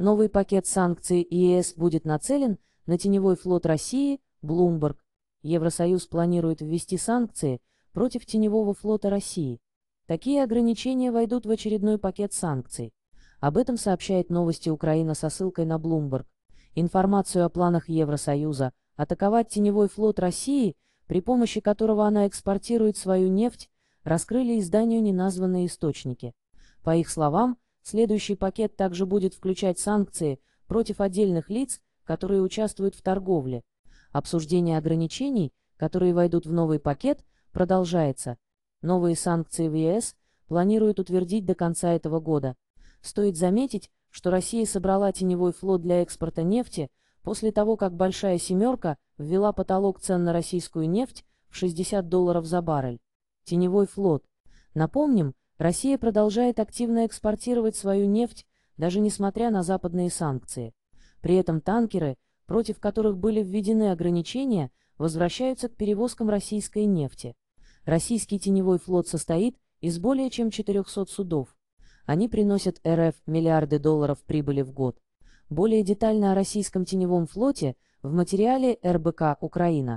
Новый пакет санкций ЕС будет нацелен на теневой флот России, Блумберг. Евросоюз планирует ввести санкции против теневого флота России. Такие ограничения войдут в очередной пакет санкций. Об этом сообщает новости Украина со ссылкой на Bloomberg. Информацию о планах Евросоюза атаковать теневой флот России, при помощи которого она экспортирует свою нефть, раскрыли изданию неназванные источники. По их словам, Следующий пакет также будет включать санкции против отдельных лиц, которые участвуют в торговле. Обсуждение ограничений, которые войдут в новый пакет, продолжается. Новые санкции в ЕС планируют утвердить до конца этого года. Стоит заметить, что Россия собрала теневой флот для экспорта нефти после того, как «Большая семерка» ввела потолок цен на российскую нефть в 60 долларов за баррель. Теневой флот. Напомним, Россия продолжает активно экспортировать свою нефть, даже несмотря на западные санкции. При этом танкеры, против которых были введены ограничения, возвращаются к перевозкам российской нефти. Российский теневой флот состоит из более чем 400 судов. Они приносят РФ миллиарды долларов прибыли в год. Более детально о российском теневом флоте в материале РБК «Украина».